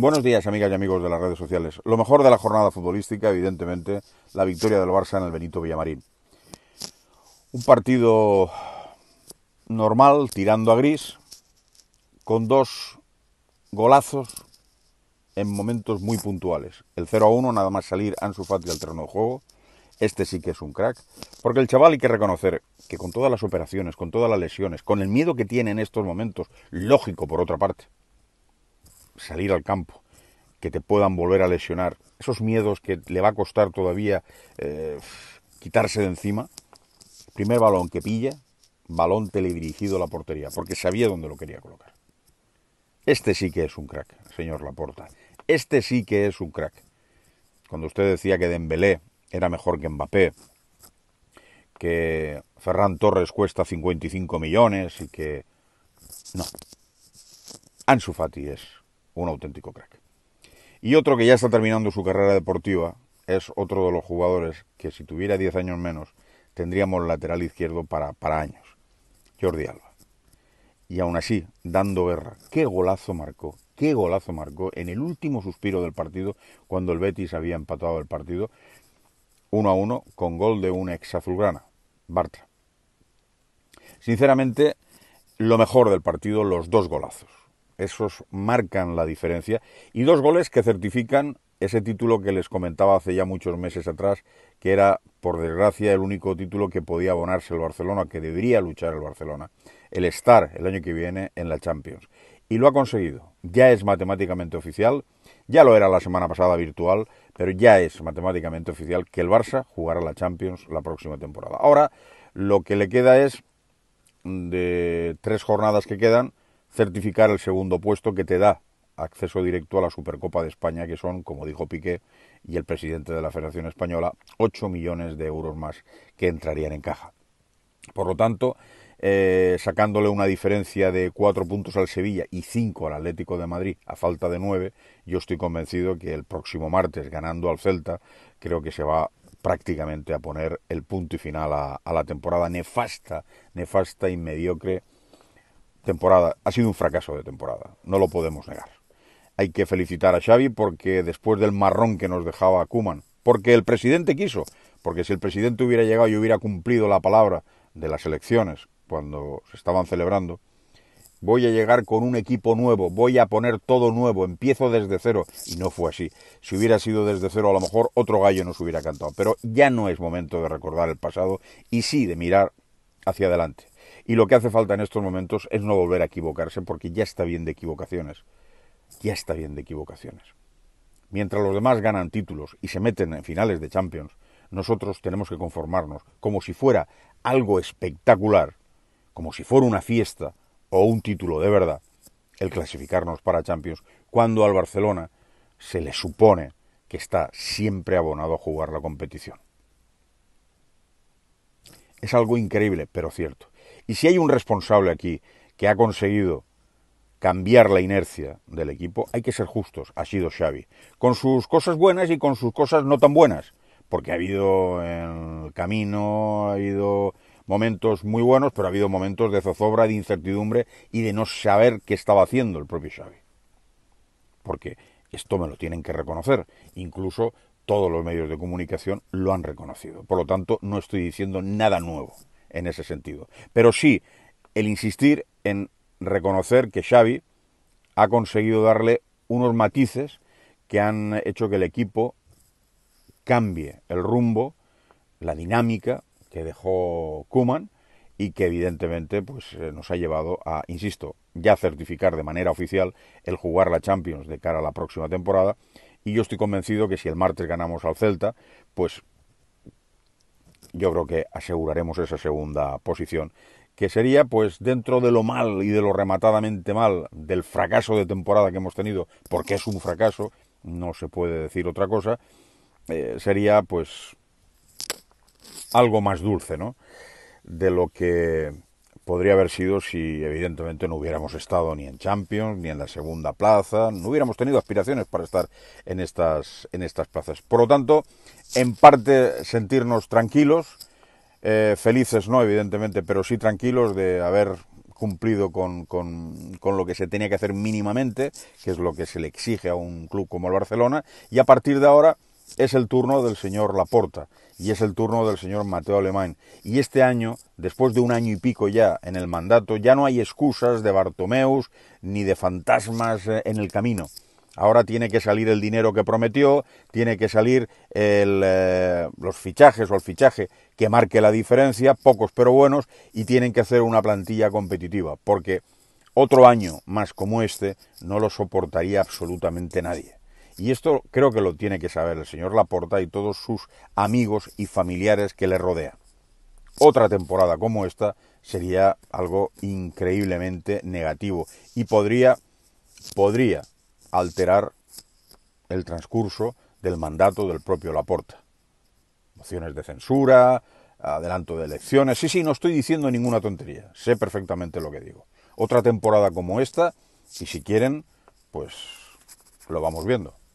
Buenos días, amigas y amigos de las redes sociales. Lo mejor de la jornada futbolística, evidentemente, la victoria del Barça en el Benito Villamarín. Un partido normal, tirando a gris, con dos golazos en momentos muy puntuales. El 0 a 1, nada más salir Ansu Fati al terreno de juego. Este sí que es un crack, porque el chaval hay que reconocer que con todas las operaciones, con todas las lesiones, con el miedo que tiene en estos momentos, lógico por otra parte, salir al campo, que te puedan volver a lesionar, esos miedos que le va a costar todavía eh, quitarse de encima, primer balón que pilla, balón teledirigido a la portería, porque sabía dónde lo quería colocar. Este sí que es un crack, señor Laporta. Este sí que es un crack. Cuando usted decía que Dembélé era mejor que Mbappé, que Ferran Torres cuesta 55 millones y que... No. Ansu Fati es un auténtico crack. Y otro que ya está terminando su carrera deportiva es otro de los jugadores que si tuviera 10 años menos tendríamos lateral izquierdo para, para años, Jordi Alba. Y aún así, dando guerra, qué golazo marcó, qué golazo marcó en el último suspiro del partido cuando el Betis había empatado el partido 1 a 1 con gol de un ex azulgrana, Bartra. Sinceramente, lo mejor del partido, los dos golazos esos marcan la diferencia, y dos goles que certifican ese título que les comentaba hace ya muchos meses atrás, que era, por desgracia, el único título que podía abonarse el Barcelona, que debería luchar el Barcelona, el estar el año que viene en la Champions. Y lo ha conseguido, ya es matemáticamente oficial, ya lo era la semana pasada virtual, pero ya es matemáticamente oficial que el Barça jugará la Champions la próxima temporada. Ahora, lo que le queda es, de tres jornadas que quedan, certificar el segundo puesto que te da acceso directo a la Supercopa de España, que son, como dijo Piqué y el presidente de la Federación Española, 8 millones de euros más que entrarían en caja. Por lo tanto, eh, sacándole una diferencia de 4 puntos al Sevilla y 5 al Atlético de Madrid, a falta de 9, yo estoy convencido que el próximo martes, ganando al Celta, creo que se va prácticamente a poner el punto y final a, a la temporada nefasta, nefasta y mediocre temporada, ha sido un fracaso de temporada, no lo podemos negar. Hay que felicitar a Xavi porque después del marrón que nos dejaba Kuman, porque el presidente quiso, porque si el presidente hubiera llegado y hubiera cumplido la palabra de las elecciones cuando se estaban celebrando, voy a llegar con un equipo nuevo, voy a poner todo nuevo, empiezo desde cero. Y no fue así. Si hubiera sido desde cero, a lo mejor otro gallo nos hubiera cantado. Pero ya no es momento de recordar el pasado y sí de mirar hacia adelante. Y lo que hace falta en estos momentos es no volver a equivocarse, porque ya está bien de equivocaciones. Ya está bien de equivocaciones. Mientras los demás ganan títulos y se meten en finales de Champions, nosotros tenemos que conformarnos como si fuera algo espectacular, como si fuera una fiesta o un título de verdad, el clasificarnos para Champions, cuando al Barcelona se le supone que está siempre abonado a jugar la competición. Es algo increíble, pero cierto. Y si hay un responsable aquí que ha conseguido cambiar la inercia del equipo, hay que ser justos, ha sido Xavi, con sus cosas buenas y con sus cosas no tan buenas, porque ha habido en el camino, ha habido momentos muy buenos, pero ha habido momentos de zozobra, de incertidumbre y de no saber qué estaba haciendo el propio Xavi. Porque esto me lo tienen que reconocer, incluso todos los medios de comunicación lo han reconocido. Por lo tanto, no estoy diciendo nada nuevo en ese sentido. Pero sí, el insistir en reconocer que Xavi ha conseguido darle unos matices que han hecho que el equipo cambie el rumbo, la dinámica que dejó Kuman y que evidentemente pues eh, nos ha llevado a, insisto, ya certificar de manera oficial el jugar la Champions de cara a la próxima temporada y yo estoy convencido que si el martes ganamos al Celta, pues yo creo que aseguraremos esa segunda posición, que sería pues dentro de lo mal y de lo rematadamente mal del fracaso de temporada que hemos tenido, porque es un fracaso, no se puede decir otra cosa, eh, sería pues algo más dulce, ¿no? De lo que podría haber sido si evidentemente no hubiéramos estado ni en Champions, ni en la segunda plaza, no hubiéramos tenido aspiraciones para estar en estas, en estas plazas. Por lo tanto, en parte sentirnos tranquilos, eh, felices no, evidentemente, pero sí tranquilos de haber cumplido con, con, con, lo que se tenía que hacer mínimamente, que es lo que se le exige a un club como el Barcelona, y a partir de ahora es el turno del señor Laporta y es el turno del señor Mateo Alemán. Y este año, después de un año y pico ya en el mandato, ya no hay excusas de Bartomeus ni de fantasmas eh, en el camino. Ahora tiene que salir el dinero que prometió, tiene que salir eh, los fichajes o el fichaje que marque la diferencia, pocos pero buenos, y tienen que hacer una plantilla competitiva, porque otro año más como este no lo soportaría absolutamente nadie. Y esto creo que lo tiene que saber el señor Laporta y todos sus amigos y familiares que le rodean. Otra temporada como esta sería algo increíblemente negativo y podría, podría alterar el transcurso del mandato del propio Laporta. Mociones de censura, adelanto de elecciones. Sí, sí, no estoy diciendo ninguna tontería. Sé perfectamente lo que digo. Otra temporada como esta, y si quieren, pues lo vamos viendo.